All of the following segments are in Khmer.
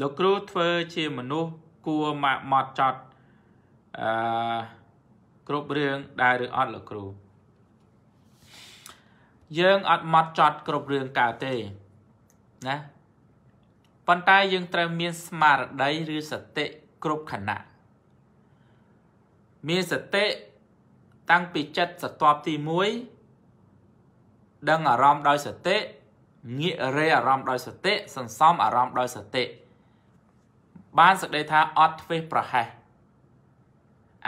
លោកគ្រូធ្វើជាមនុស្សគួរម៉ាក់ម៉ត់ចត់អឺគ្រប់រឿងដែរឬអត់លោកគ្រូយើងអត់ម៉ត់ចត់គ្រប់រឿងកើតទេណាប៉ុន្តែយើងត្រូវមានស្មារតីឬសតិគ្រប់ខណៈមានសតិតាំងពីចិត្តសតបទី1ដឹងអារម្មណ៍ដោយសតិងាករេអារម្មណ៍ដោយសតិសន្សំអារម្មណ៍ដោយសតិបានសេចក្តីថាអត់ធ្វេសប្រហែស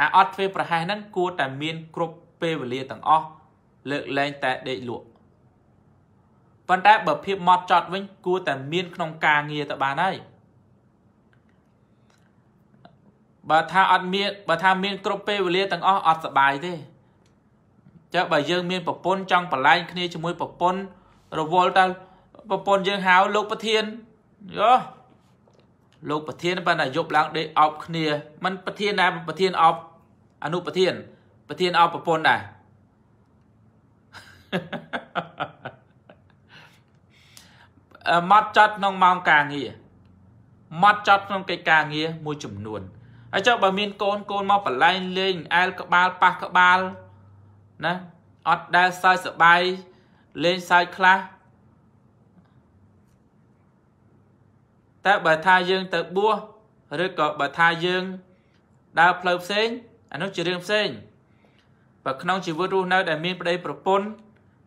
អាអត់ធ្វេសប្រហែសហ្នឹងគួរតែមាន គ្រប់ពេលវេលាទាំងអស់លើកលែងតែដេកលក់ប៉ុន្តែបើភាពម៉ត់ចត់វិញគួរតែមានក្នុងការងារទៅបានហើយបើថាអត់មានបើថាមានគ្រប់ពេលវេលាទាំងអស់អត់សបាយទេចុះបើយើងមានប្រពន្ធចង់ប្រឡែង គ្នាជាមួយប្រពន្ធរវល់តែប្រពន្ធយើងហៅលោកប្រធានយោលោកប្រធានបានតែយប់ឡើងដេកអោបគ្នាມັນប្រធានដែរប្រធានអោបអនុប្រធាន ប្រធានអោបប្រពន្ធដែរម៉ត់ចត់ក្នុងម៉ោងការងារម៉ត់ចត់ក្នុងកិច្ចការងារមួយចំនួនហើយចុះបើមានកូនកូនមកបលែងលេង អែល ក្បាលប៉ះក្បាលណាអត់ដែលសើចសបាយលេងសើចខ្លះតែបើថាយើងទៅបួសឬក៏បើថាយើងដើរផ្លូវផ្សេងអានោះជារឿងផ្សេងបើក្នុងជីវិតរស់នៅដែលមានប្តីប្រពន្ធ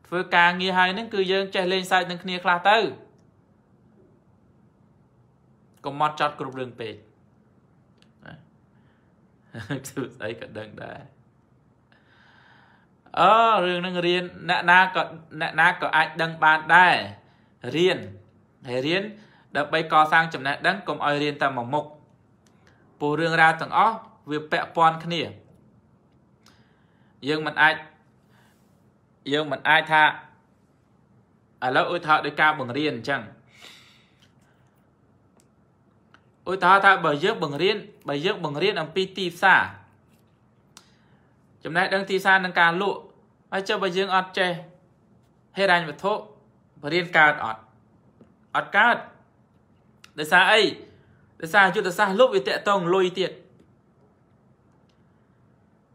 ធ្វើការងារហើយនឹងគឺយើង ចេះលេងសើចនឹងគ្នាខ្លះទៅកុំមកចត់គ្រប់រឿងពេកគឺស្អីក៏ដឹងដែរអឺរឿងនឹងរៀនអ្នកណាក៏អ្នកណាក៏អាចដឹងបានដែររៀនហើយរៀនដើម្បីកសាងចំណេះដឹងកុំឲ្យរៀនតែមួយមុខពូរឿងរ៉ាវទាំងអស់វាពាក់ព័ន្ធគ្នា យើងមិនអាច យើងមិនអាចថាឥឡូវឧទាហរណ៍ដោយការបង្រៀនអញ្ចឹងឧទាហរណ៍ថាបើយើងបង្រៀនបើយើងបង្រៀនអំពីទីផ្សារចំណេះដឹងទីផ្សារនឹងការលក់ហើយចុះបើយើងអត់ចេះហេរញ្ញវត្ថុបរៀនកើតអត់អត់កើតដោយសារអីដោយសារយុទ្ធសាស្ត្រលុបវាតកតងលុយទៀត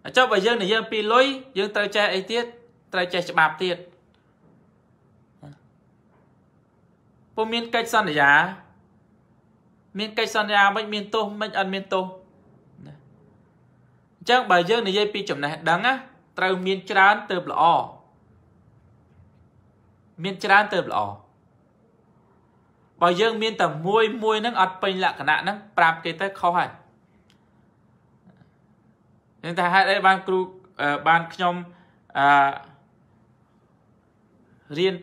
អញ្ចឹងបើយើងនិយាយពីលុយយើងត្រូវចេះអីទៀតត្រូវចេះច្បាប់ទៀតពុំមានកិច្ចសន្យា មានកិច្ចសន្យាមិនមានទោសមិនអត់មានទោសអញ្ចឹងបើយើងនិយាយពី ចំណេះដឹងណាត្រូវមានច្រើនទៅល្អមានច្រើនទៅល្អបើយើងមានតែមួយមួយហ្នឹងអត់ពេញលក្ខណៈហ្នឹងប្រាប់គេទៅខុសហើយនឹងថាហេតុអីបានគ្រូបានខ្ញុំអឺរៀន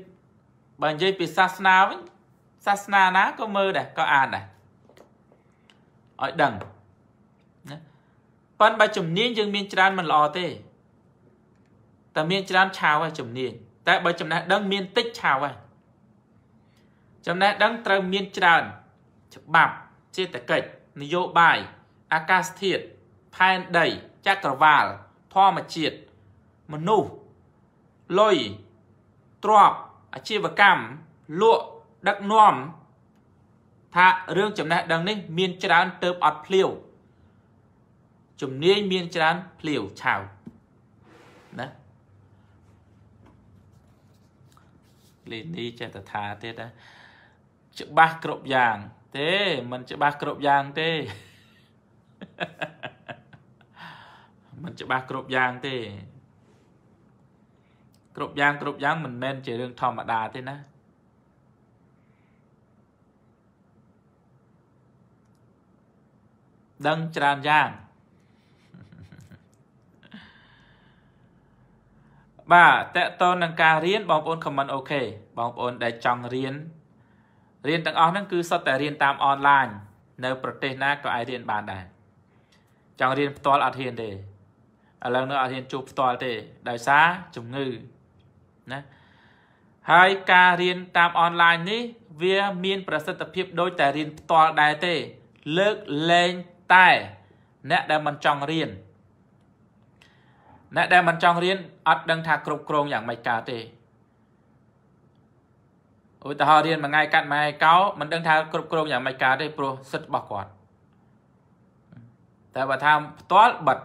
បើនិយាយពីសាសនាវិញ សាសនាណាក៏មើលដែរក៏អានដែរឲ្យដឹងណាប៉ុន្តែជំនាញយើងមានច្រើនមិនល្អទេតែមាន ច្រើនឆាវហើយជំនាញតែបើចំណេះដឹង មានតិចឆាវហើយចំណេះដឹងត្រូវ មានច្រើនច្បាប់សេដ្ឋកិច្ចនយោបាយអាកាសធាតុផែនដីចក្រវាល ធម្មជាតិមនុស្សលុយទ្រព្យអាជីវកម្មលក់ដឹកនាំថារឿងចំណេះដឹងនេះមានច្រើនទៅអត់ភ្លាវជំនាញមានច្រើនភ្លាវឆាវណាលេនីចេះតថាទៀតណាច្បាស់គ្រប់យ៉ាង ទេมันច្បាស់គ្រប់យ៉ាងទេมันច្បាស់គ្រប់យ៉ាងទេគ្រប់យ៉ាងគ្រប់យ៉ាងមិនមែនជារឿងធម្មតាទេណាដឹងច្រើនយ៉ាងបាទតកតូននឹងការរៀនបងប្អូនខមមិនអូខេបងប្អូនដែលចង់រៀនរៀនទាំងអស់ហ្នឹងគឺសុទ្ធតែរៀនតាមអនឡាញនៅប្រទេសណាក៏អាចរៀនបានដែរចង់រៀនផ្ទាល់អត់ហ៊ានទេឥឡូវនៅអត់ហ៊ានជួបផ្ទាល់ទេ ដោយសារជំងឺណាហើយការរៀនតាមអនឡាញនេះ វាមាន ប្រសិទ្ធភាពដូចតែរៀនផ្ទាល់ដែរទេលើកលែងតែ អ្នកដែលមិនចង់រៀនអ្នកដែលមិនចង់រៀនអត់ដឹងថាគ្រប់គ្រងយ៉ាងម៉េចកើតទេឧទាហរណ៍រៀនមួយថ្ងៃកាត់ម៉ែកោមិនដឹងថាគ្រប់គ្រងយ៉ាងម៉េចកើតទេព្រោះសិទ្ធិរបស់គាត់តែបើថាផ្ទាល់បិទ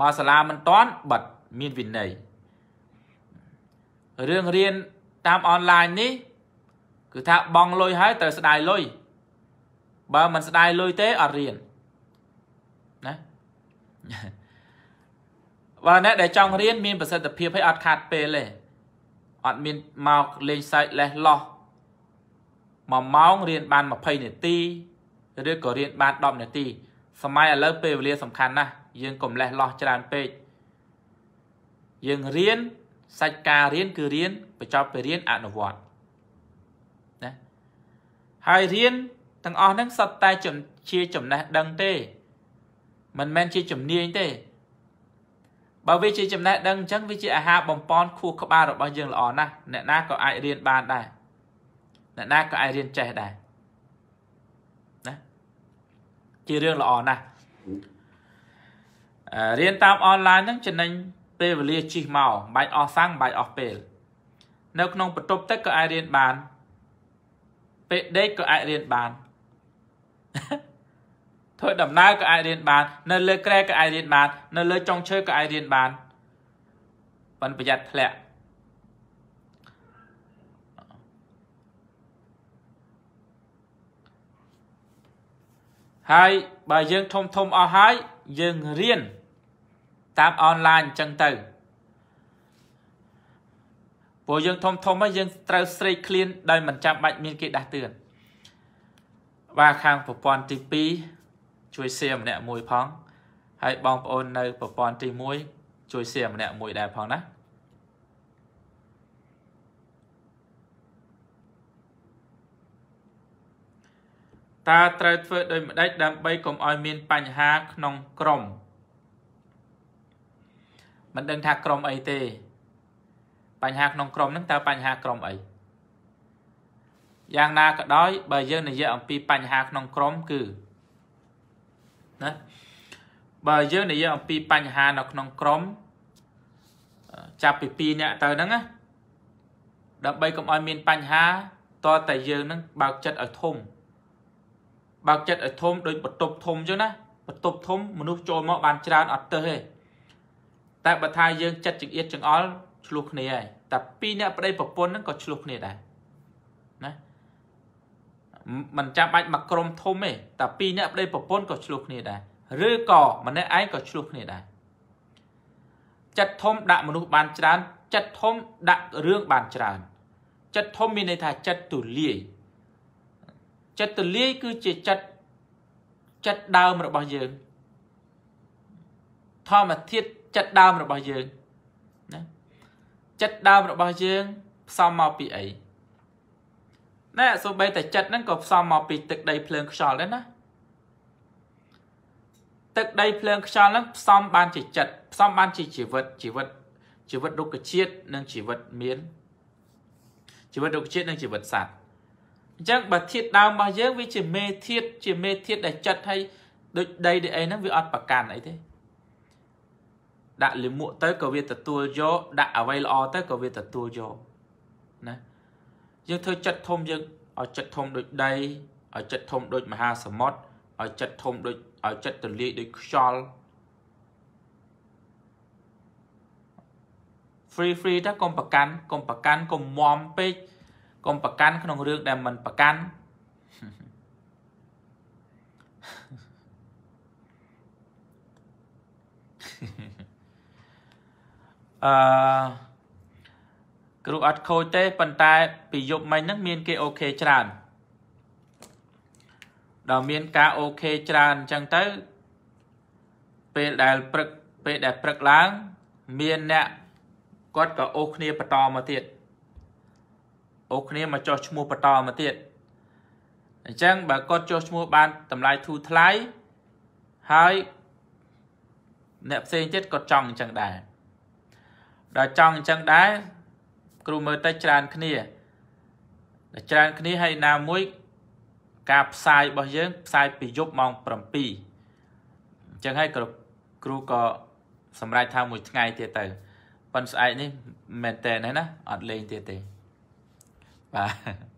មកសាលាមិនតាន់បិទមានវិន័យរឿងរៀនតាមអនឡាញនេះគឺថាបងលុយហើយត្រូវស្ដាយលុយបើមិនស្ដាយលុយទេអត់រៀនណាបើអ្នកដែលចង់រៀនមានប្រសិទ្ធភាពឲ្យអត់ខាត់ពេលទេអត់មានមកលេងសើចលេះលោះមួយម៉ោងរៀនបាន20នាទីឬក៏រៀនបាន10នាទីសម័យឥឡូវពេលវេលាសំខាន់ណាស់យើងកុំលេះលោះច្រើនពេកយើងរៀនសាច់ការរៀនគឺរៀនបញ្ចប់ពេលរៀនអនុវត្តណាហើយរៀនទាំងអស់ហ្នឹងសុទ្ធតែជាចំណេះដឹងទេ មិនមែនជាជំនាញទេបើវាជាចំណេះដឹងអញ្ចឹងវាជាអាហារបំប៉នខួរក្បាលរបស់យើងល្អណាស់អ្នកណាក៏អាចរៀនបានដែរអ្នកណាក៏អាចរៀនចេះដែរណាជារឿងល្អណាស់រៀនតាមអនឡាញហ្នឹងចំណេញពេលវេលាជីកមកបាច់អស់សាំងបាច់អស់ពេល នៅក្នុងបន្ទប់ទឹកក៏អាចរៀនបានពេលដេកក៏អាចរៀនបានដំណើរក៏អាចរៀនបាននៅលើក្រែក៏អាចរៀនបាននៅលើចុងឈើក៏អាចរៀនបានប៉ិនប្រយ័ត្នធ្លាក់ហើយបើយើងធំធំអស់ហើយយើងរៀនតាមអនឡាញអញ្ចឹងទៅព្រោះយើងធំធំហើយយើងត្រូវស្រេកឃ្លានដោយមិនចាំបាច់មានគេដាស់តឿនបាទខាងប្រព័ន្ធទី2ជួយសៀម្នាក់មួយផង ហើយបងប្អូននៅប្រព័ន្ធទី1ជួយសៀម្នាក់មួយដែរផងណាតើត្រូវធ្វើដោយម្ដេចដើម្បីកុំឲ្យមានបញ្ហាក្នុងក្រុមមិនដឹងថាក្រុមអីទេបញ្ហាក្នុងក្រុមហ្នឹងតើបញ្ហាក្រុមអីយ៉ាងណាក៏ដោយបើយើងនិយាយអំពីបញ្ហាក្នុងក្រុមគឺណាបើយើងនិយាយអំពីបញ្ហានៅក្នុងក្រុមចាប់ពី2នាក់ទៅហ្នឹងណាដើម្បីកុំឲ្យមានបញ្ហាតតែយើងនឹងបើកចិត្តឲ្យធំបើកចិត្តឲ្យធំដូចបន្ទប់ធំអញ្ចឹងណាបន្ទប់ធំមនុស្សចូលមក បានច្រើនអត់ទៅទេតែបើថាយើង ចិត្តចង្អៀតចង្អល់ឆ្លោះគ្នាហើយតែពីរអ្នកប្តីប្រពន្ធហ្នឹងក៏ឆ្លោះគ្នាដែរមិនចាំបាច់មកក្រុមធំទេតែពីរអ្នកប្តីប្រពន្ធក៏ឆ្លោះគ្នាដែរឬក៏ម្នាក់ឯងក៏ឆ្លោះគ្នាដែរចិត្តធំ ដាក់មនុស្សបានច្រើន ចិត្តធំដាក់រឿងបានច្រើន ចិត្តធំមានន័យថាចិត្តទូលាយចិត្តទូលាយគឺជាចិត្តចិត្តដើមរបស់យើង ធម្មធាតុចិត្តដើមរបស់យើងណាចិត្តដើមរបស់យើងផ្សំមកពីអីណែសូម្បីតែចិត្តហ្នឹងក៏ផ្សំមកពីទឹកដីភ្លើងខ្យល់ដែរណាទឹកដីភ្លើងខ្យល់ហ្នឹងផ្សំបាន ជាចិត្តផ្សំបាន ជាជីវិតជីវិតជីវិតរុក្ខជាតិនិងជីវិតមានជីវិតរុក្ខជាតិនិងជីវិតសត្វអញ្ចឹងបើធាតដើមរបស់យើងវាជាមេធាតជាមេធាតដែលចិត្តឲ្យដូចដីដូចអីហ្នឹងវាអត់ប្រកាន់អីទេដាក់លិមួកទៅក៏វាទទួលយកដាក់អ្វីល្អទៅក៏វាទទួលយកណាយើងធ្វើចិត្តធំយើងឲ្យចិត្តធំដូចដីឲ្យចិត្តធំដូចមហាសមុទ្រឲ្យចិត្តធំដូចឲ្យចិត្តទលាយដូចខ្យល់ free free តែកុំប្រកាន់កុំប្រកាន់កុំមមពេកកុំប្រកាន់ក្នុងរឿងដែលមិនប្រកាន់អឺគ្រូអត់ខូចទេប៉ុន្តែ ពីយប់មិញហ្នឹងមានគេអូខេច្រើនដល់មានការអូខេច្រើនអញ្ចឹងទៅ ពេលដែលព្រឹកពេលដែលព្រឹកឡើង មានអ្នកគាត់ក៏អូសគ្នាបន្តមកទៀតអូសគ្នាមកចោះឈ្មោះបន្តមកទៀតអញ្ចឹងបើគាត់ចោះឈ្មោះបាន តម្លៃធូរថ្លៃហើយអ្នកផ្សេងទៀតក៏ចង់អញ្ចឹងដែរដល់ចង់អញ្ចឹងដែរគ្រូមើលទៅច្រើនគ្នា ច្រើនគ្នាហើយណាមួយការផ្សាយរបស់យើង ផ្សាយពីយប់ម៉ោង7អញ្ចឹងហើយគ្រូគ្រូក៏សម្រេចថាមួយថ្ងៃទៀតទៅប៉ុនស្អែកនេះមែនតើណាអត់លេងទៀតទេបាទ